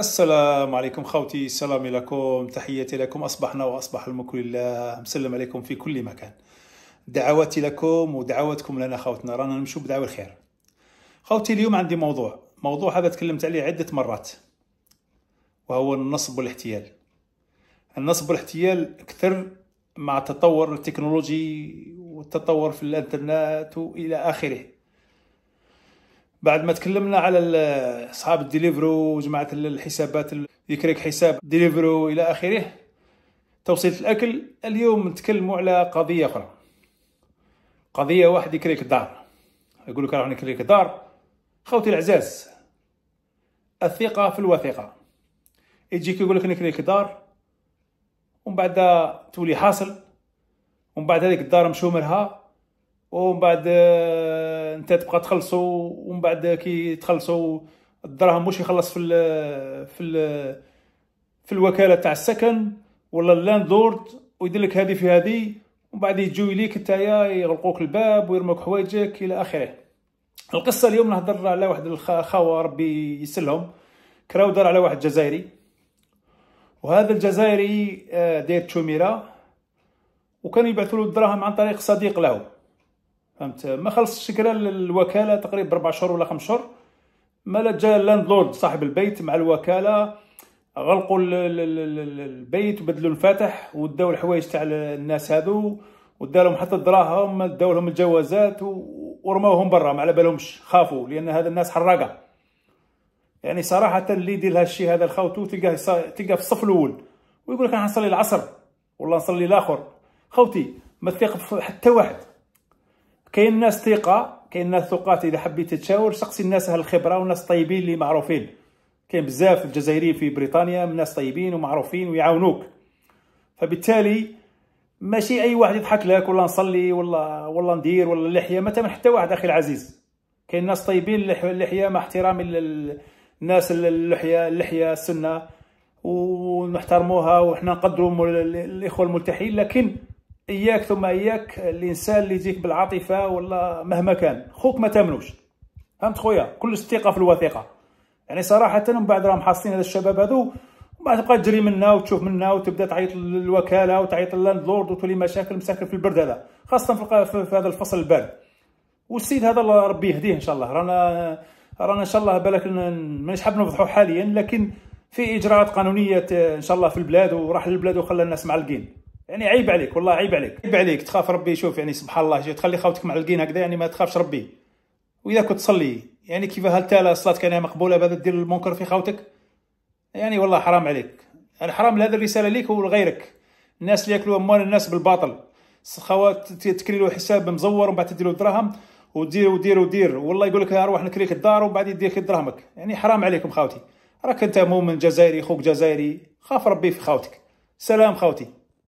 السلام عليكم خوتي سلامي لكم تحياتي لكم أصبحنا وأصبح الملك لله مسلم عليكم في كل مكان دعواتي لكم ودعواتكم لنا خوتنا رانا نمشوا بدعوة الخير خوتي اليوم عندي موضوع موضوع هذا تكلمت عليه عدة مرات وهو النصب والاحتيال النصب والاحتيال أكثر مع تطور التكنولوجي والتطور في الانترنت وإلى آخره بعد ما تكلمنا على اصحاب الدليفرو وجماعه الحسابات يكريك حساب ديليفرو الى اخره توصيل الاكل اليوم نتكلموا على قضيه اخرى قضيه واحد يكريك الدار يقول لك راه نكريك الدار خوتي العزاز الثقه في الوثيقه يجيك يقول لك نكريك الدار ومن بعد تولي حاصل ومن بعد هذيك الدار مشومرها ومن بعد آه، انت تبقى تخلصو ومن بعد كي تخلصو الدراهم واش يخلص في الـ في الـ في الوكاله تاع السكن ولا اللاندورد ويدير لك هذه في هذه ومن بعد يجيو ليك نتايا يغلقوك الباب ويرموك حوايجك الى اخره القصه اليوم نهضر على واحد الخاوه ربي يسلهم كراو دار على واحد جزائري وهذا الجزائري آه، داير تشوميرا وكان يبعثوا له الدراهم عن طريق صديق له فهمت ما خلصش كرا الوكاله تقريبا ربع شهور ولا خمس شهور مالا جا اللاندلورد صاحب البيت مع الوكاله غلقوا البيت وبدلوا الفاتح وداو الحوايج تاع الناس هذو ودارهم حتى الدراهم داو لهم الجوازات ورماوهم برا ما على بالهمش خافوا لان هذا الناس حراقه يعني صراحه اللي يدير هالشيء هذا الخوتو تلقاه تلقاه في الصف الاول ويقول لك انا نصلي العصر والله نصلي الاخر خوتي ما تثق حتى واحد كاين ناس ثقه كاين ناس ثقات اذا حبيت تشاور سقسي الناس الخبره وناس طيبين اللي معروفين كاين بزاف الجزائريين في بريطانيا من ناس طيبين ومعروفين ويعاونوك فبالتالي ماشي اي واحد يضحك لك ولا نصلي ولا ولا ندير ولا اللحيه ما تمن حتى واحد اخي العزيز كاين ناس طيبين اللحيه مع احترام الناس اللحيه اللحيه السنه ونحترموها وحنا نقدروا الاخوه الملتحين لكن اياك ثم اياك الانسان اللي يجيك بالعاطفه ولا مهما كان خوك ما تامنوش فهمت خويا كلش الثقه في الوثيقه يعني صراحه من بعد راهم حاصلين هذا الشباب هذو ما تبقى تجري منا وتشوف منا وتبدا تعيط للوكاله وتعيط للاندلورد وتولي مشاكل مساكن في البرد هذا خاصه في هذا الفصل البارد والسيد هذا الله ربي يهديه ان شاء الله رانا رانا ان شاء الله بالك مانيش حاب نوضحو حاليا لكن في اجراءات قانونيه ان شاء الله في البلاد وراح للبلاد وخلى الناس معلقين يعني عيب عليك والله عيب عليك عيب عليك تخاف ربي يشوف يعني سبحان الله تخلي خوتك معلقين هكذا يعني ما تخافش ربي واذا كنت تصلي يعني كيف هل تالا صلاتك انا مقبوله بهذا دير المنكر في خوتك يعني والله حرام عليك يعني حرام الرساله ليك ولغيرك الناس اللي ياكلوا اموال الناس بالباطل خوات تكري له حساب مزور ومن بعد تدير له دراهم ودير ودير ودير والله يقول لك اروح نكريك الدار ومن بعد يديك دراهمك يعني حرام عليكم خاوتي راك انت مؤمن جزائري خوك جزائري خاف ربي في خاوتك سلام خاوتي